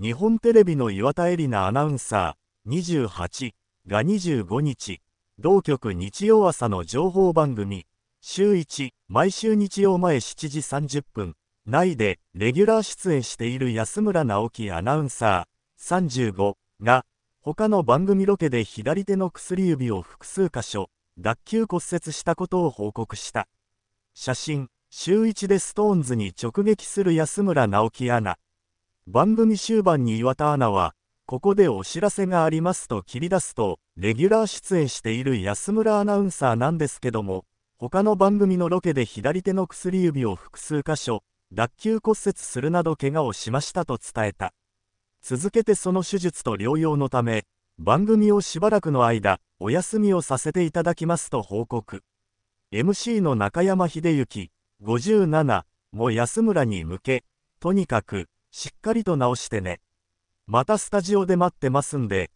日本テレビの岩田絵里奈アナウンサー28が25日、同局日曜朝の情報番組、週1、毎週日曜前7時30分、内でレギュラー出演している安村直樹アナウンサー35が、他の番組ロケで左手の薬指を複数箇所、脱臼骨折したことを報告した。写真、週1でストーンズに直撃する安村直樹アナ。番組終盤に岩田アナは、ここでお知らせがありますと切り出すと、レギュラー出演している安村アナウンサーなんですけども、他の番組のロケで左手の薬指を複数箇所、脱臼骨折するなど怪我をしましたと伝えた。続けてその手術と療養のため、番組をしばらくの間、お休みをさせていただきますと報告。MC の中山秀幸、57も安村に向け、とにかく、しっかりと直してね。またスタジオで待ってますんで。